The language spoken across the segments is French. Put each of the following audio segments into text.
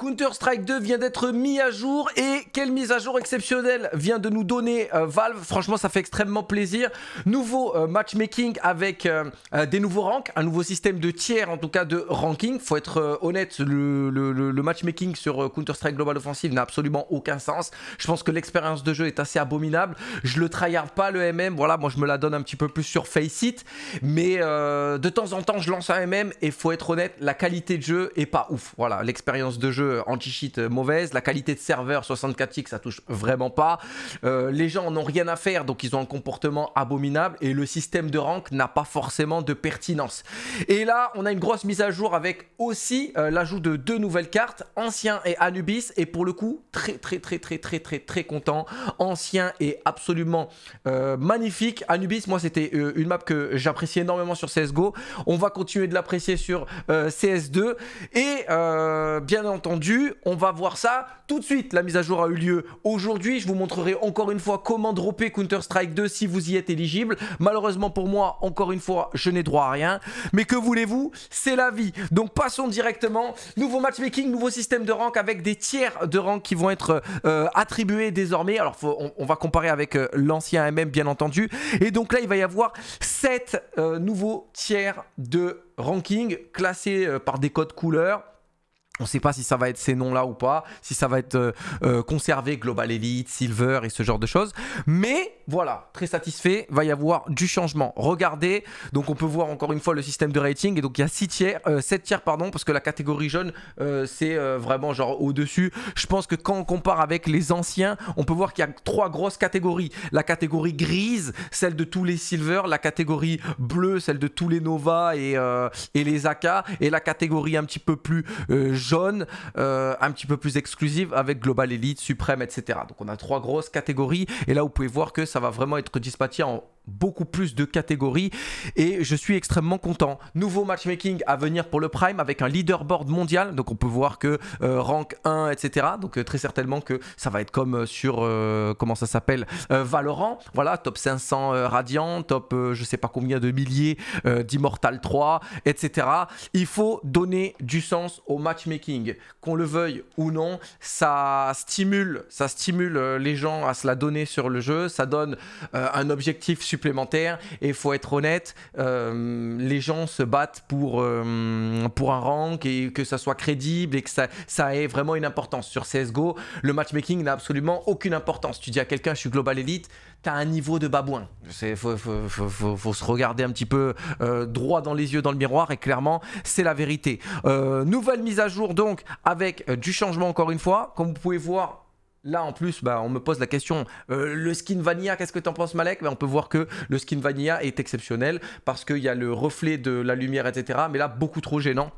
Counter-Strike 2 vient d'être mis à jour et quelle mise à jour exceptionnelle vient de nous donner euh, Valve. Franchement, ça fait extrêmement plaisir. Nouveau euh, matchmaking avec euh, des nouveaux ranks, un nouveau système de tiers en tout cas de ranking. Faut être honnête, le, le, matchmaking sur Counter-Strike Global Offensive n'a absolument aucun sens. Je pense que l'expérience de jeu est assez abominable. Je le tryhard pas le MM. Voilà, moi je me la donne un petit peu plus sur Faceit, mais de temps en temps je lance un MM et faut être honnête, la qualité de jeu est pas ouf. Voilà, l'expérience de jeu anti-cheat mauvaise. La qualité de serveur 64X, ça touche vraiment pas. Euh, les gens n'ont rien à faire, donc ils ont un comportement abominable et le système de rank n'a pas forcément de pertinence. Et là, on a une grosse mise à jour avec aussi euh, l'ajout de deux nouvelles cartes, Ancien et Anubis. Et pour le coup, très très très très très très très content. Ancien est absolument euh, magnifique. Anubis, moi c'était une map que j'appréciais énormément sur CSGO. On va continuer de l'apprécier sur CS2. Et bien entendu, on va voir ça tout de suite. La mise à jour a eu lieu aujourd'hui. Je vous montrerai encore une fois comment dropper Counter-Strike 2 si vous y êtes éligible. Malheureusement pour moi, encore une fois, je n'ai droit à rien. Mais que voulez-vous C'est la vie. Donc passons directement. Nouveau matchmaking, nouveau système de rank avec des tiers de rank qui vont être euh, attribués désormais. Alors on, va comparer avec euh, l'ancien MM bien entendu. Et donc là, il va y avoir 7 euh, nouveaux tiers de ranking classés par des codes couleurs on ne sait pas si ça va être ces noms-là ou pas, si ça va être euh, euh, conservé Global Elite, Silver et ce genre de choses. Mais voilà, très satisfait, va y avoir du changement. Regardez, donc on peut voir encore une fois le système de rating. Et donc il y a tiers, 7 euh, tiers, pardon, parce que la catégorie jeune, c'est vraiment genre au-dessus. Je pense que quand on compare avec les anciens, on peut voir qu'il y a trois grosses catégories. La catégorie grise, celle de tous les Silver, la catégorie bleue, celle de tous les Nova et, les AK, et la catégorie un petit peu plus jaune, jaune, euh, un petit peu plus exclusive avec Global Elite, Suprême, etc. Donc on a trois grosses catégories et là vous pouvez voir que ça va vraiment être dispatché en beaucoup plus de catégories et je suis extrêmement content. Nouveau matchmaking à venir pour le Prime avec un leaderboard mondial, donc on peut voir que euh, rank 1, etc. Donc euh, très certainement que ça va être comme euh, sur, comment ça s'appelle, Valorant, voilà, top 500 Radiant, top je sais pas combien de milliers d'Immortal 3, etc. Il faut donner du sens au matchmaking, qu'on le veuille ou non, ça stimule, ça stimule les gens à se la donner sur le jeu, ça donne un objectif supplémentaire supplémentaire Et faut être honnête, euh, les gens se battent pour, euh, pour un rank et que ça soit crédible et que ça, ait vraiment une importance. Sur CSGO, le matchmaking n'a absolument aucune importance. Tu dis à quelqu'un, je suis global Elite, as un niveau de babouin. Il faut, se regarder un petit peu euh, droit dans les yeux, dans le miroir, et clairement, c'est la vérité. nouvelle mise à jour donc avec du changement encore une fois. Comme vous pouvez voir, Là en plus, bah, on me pose la question, euh, le skin vanilla, qu'est-ce que t'en penses Malek bah, On peut voir que le skin vanilla est exceptionnel parce qu'il y a le reflet de la lumière, etc. Mais là, beaucoup trop gênant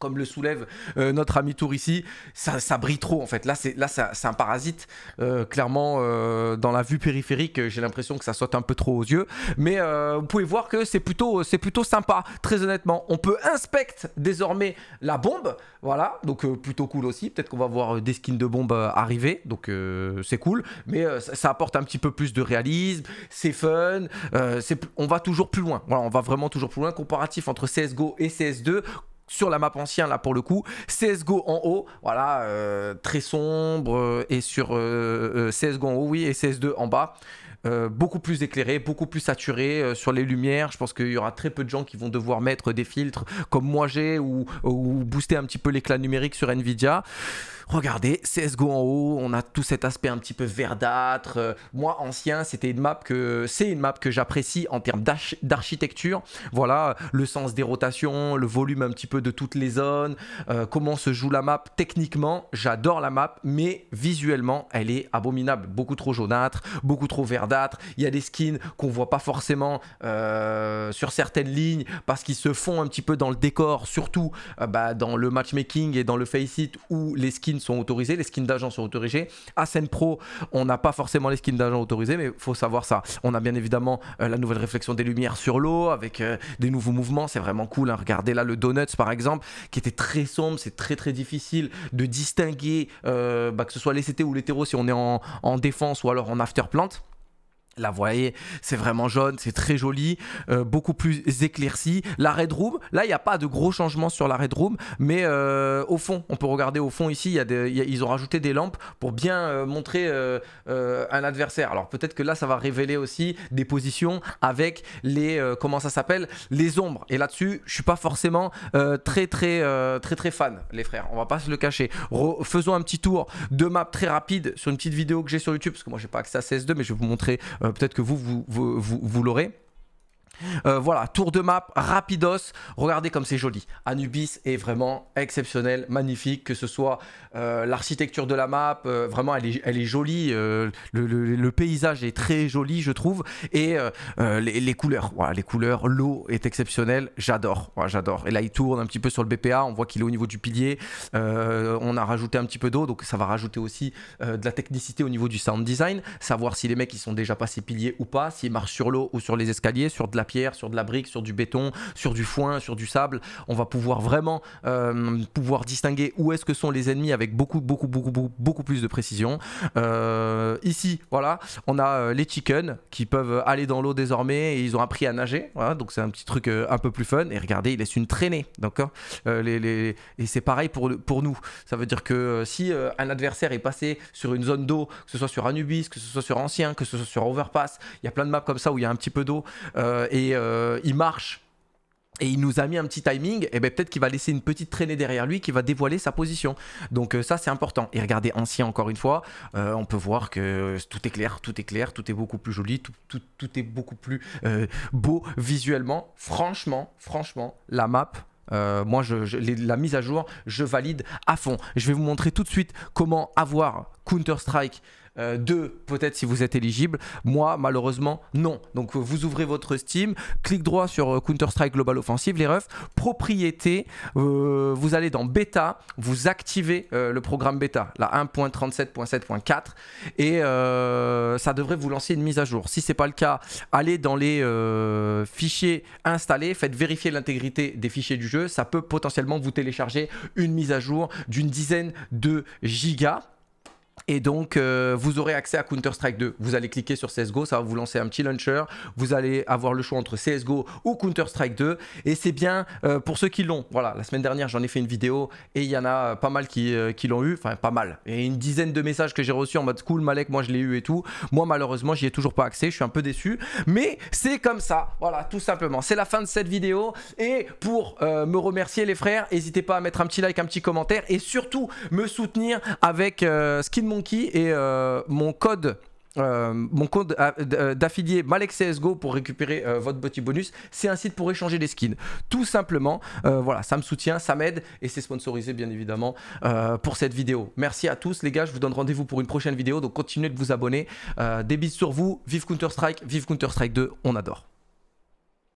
comme le soulève euh, notre ami Tour ici, ça, brille trop en fait. Là, c'est là, c'est un parasite. Euh, clairement, euh, dans la vue périphérique, j'ai l'impression que ça saute un peu trop aux yeux. Mais vous pouvez voir que c'est plutôt, c'est plutôt sympa. Très honnêtement, on peut inspect désormais la bombe. Voilà, donc plutôt cool aussi. Peut-être qu'on va voir des skins de bombe arriver, donc c'est cool. Mais ça, apporte un petit peu plus de réalisme. C'est fun. on va toujours plus loin. Voilà, on va vraiment toujours plus loin. Comparatif entre CS:GO et CS2 sur la map ancien là pour le coup. CSGO en haut, voilà, euh, très sombre. Euh, et sur 16 euh, CSGO en haut, oui, et CS2 en bas. Euh, beaucoup plus éclairé, beaucoup plus saturé euh, sur les lumières. Je pense qu'il y aura très peu de gens qui vont devoir mettre des filtres comme moi j'ai ou, booster un petit peu l'éclat numérique sur Nvidia. Regardez, CSGO en haut, on a tout cet aspect un petit peu verdâtre. Euh, moi, ancien, c'était une map que c'est une map que j'apprécie en termes d'architecture. Voilà, le sens des rotations, le volume un petit peu de toutes les zones, comment se joue la map techniquement. J'adore la map, mais visuellement, elle est abominable, beaucoup trop jaunâtre, beaucoup trop verdâtre il y a des skins qu'on voit pas forcément euh, sur certaines lignes parce qu'ils se font un petit peu dans le décor, surtout euh, bah, dans le matchmaking et dans le face it où les skins sont autorisés, les skins d'agents sont autorisés. À Scène Pro, on n'a pas forcément les skins d'agents autorisés, mais faut savoir ça. On a bien évidemment euh, la nouvelle réflexion des lumières sur l'eau avec des nouveaux mouvements, c'est vraiment cool. Hein. Regardez là le Donuts par exemple, qui était très sombre, c'est très très difficile de distinguer bah, que ce soit les CT ou l'hétéro si on est en, en défense ou alors en afterplant. La voyez, c'est vraiment jaune, c'est très joli, euh, beaucoup plus éclairci. La Red Room, là, il n'y a pas de gros changements sur la Red Room, mais euh, au fond, on peut regarder au fond ici, ils ont rajouté des lampes pour bien euh, montrer un adversaire. Alors peut-être que là, ça va révéler aussi des positions avec les, comment ça s'appelle, les ombres. Et là-dessus, je suis pas forcément très, très, très, très fan, les frères. On va pas se le cacher. faisons un petit tour de map très rapide sur une petite vidéo que j'ai sur YouTube, parce que moi, j'ai pas accès à CS2, mais je vais vous montrer euh, peut-être que vous, vous, vous, vous, vous l'aurez. Euh, voilà, tour de map, rapidos. Regardez comme c'est joli. Anubis est vraiment exceptionnel, magnifique, que ce soit euh, l'architecture de la map, euh, vraiment elle est, elle est jolie. Le, paysage est très joli, je trouve. Et les, couleurs, voilà, les couleurs, l'eau est exceptionnelle. J'adore, j'adore. Et là, il tourne un petit peu sur le BPA. On voit qu'il est au niveau du pilier. on a rajouté un petit peu d'eau, donc ça va rajouter aussi de la technicité au niveau du sound design. Savoir si les mecs ils sont déjà passés pilier ou pas, s'ils marchent sur l'eau ou sur les escaliers, sur de la sur de la brique, sur du béton, sur du foin, sur du sable. On va pouvoir vraiment euh, pouvoir distinguer où est-ce que sont les ennemis avec beaucoup, beaucoup, beaucoup, beaucoup, plus de précision. Euh, ici, voilà, on a euh, les chickens qui peuvent aller dans l'eau désormais et ils ont appris à nager. donc c'est un petit truc un peu plus fun. Et regardez, il laisse une traînée. D'accord les, et c'est pareil pour, pour nous. Ça veut dire que si un adversaire est passé sur une zone d'eau, que ce soit sur Anubis, que ce soit sur Ancien, que ce soit sur Overpass, il y a plein de maps comme ça où il y a un petit peu d'eau et et euh, il marche et il nous a mis un petit timing, et ben peut-être qu'il va laisser une petite traînée derrière lui qui va dévoiler sa position. Donc euh, ça c'est important. Et regardez Ancien encore une fois, euh, on peut voir que tout est clair, tout est clair, tout est beaucoup plus joli, tout, est beaucoup plus beau visuellement. Franchement, franchement, la map, moi, je, la mise à jour, je valide à fond. Je vais vous montrer tout de suite comment avoir Counter-Strike euh, deux, peut-être si vous êtes éligible. Moi, malheureusement, non. Donc euh, vous ouvrez votre Steam, clic droit sur euh, Counter-Strike Global Offensive, les refs, propriété, euh, vous allez dans bêta, vous activez le programme bêta, la 1.37.7.4, et ça devrait vous lancer une mise à jour. Si ce n'est pas le cas, allez dans les fichiers installés, faites vérifier l'intégrité des fichiers du jeu, ça peut potentiellement vous télécharger une mise à jour d'une dizaine de gigas. Et donc, euh, vous aurez accès à Counter-Strike 2. Vous allez cliquer sur CSGO, ça va vous lancer un petit launcher. Vous allez avoir le choix entre CSGO ou Counter-Strike 2. Et c'est bien euh, pour ceux qui l'ont. Voilà, la semaine dernière, j'en ai fait une vidéo et il y en a pas mal euh, qui, l'ont eu. Enfin, pas mal. Et une dizaine de messages que j'ai reçus en mode cool, Malek, moi je l'ai eu et tout. Moi, malheureusement, j'y ai toujours pas accès. Je suis un peu déçu. Mais c'est comme ça. Voilà, tout simplement. C'est la fin de cette vidéo. Et pour me remercier, les frères, n'hésitez pas à mettre un petit like, un petit commentaire et surtout me soutenir avec Skin Monkey et euh, mon code euh, mon code euh, d'affilié malex CSGO pour récupérer votre petit bonus. C'est un site pour échanger des skins. Tout simplement, voilà, ça me soutient, ça m'aide et c'est sponsorisé bien évidemment pour cette vidéo. Merci à tous les gars, je vous donne rendez-vous pour une prochaine vidéo, donc continuez de vous abonner. des bises sur vous, vive Counter-Strike, vive Counter-Strike 2, on adore.